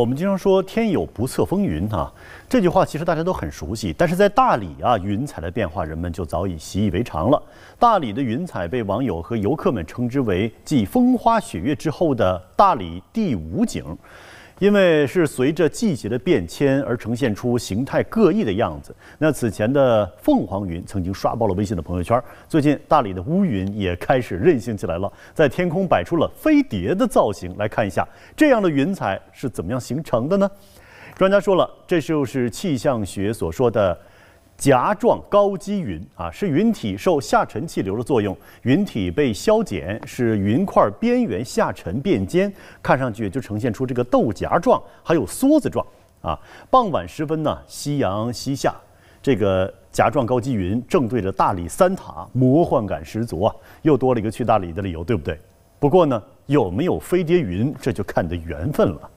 我们经常说天有不测风云啊，这句话其实大家都很熟悉。但是在大理啊，云彩的变化人们就早已习以为常了。大理的云彩被网友和游客们称之为继风花雪月之后的大理第五景。因为是随着季节的变迁而呈现出形态各异的样子。那此前的凤凰云曾经刷爆了微信的朋友圈，最近大理的乌云也开始任性起来了，在天空摆出了飞碟的造型。来看一下，这样的云彩是怎么样形成的呢？专家说了，这就是气象学所说的。荚状高积云啊，是云体受下沉气流的作用，云体被削减，使云块边缘下沉变尖，看上去就呈现出这个豆荚状，还有梭子状啊。傍晚时分呢，夕阳西下，这个荚状高积云正对着大理三塔，魔幻感十足啊，又多了一个去大理的理由，对不对？不过呢，有没有飞碟云，这就看的缘分了。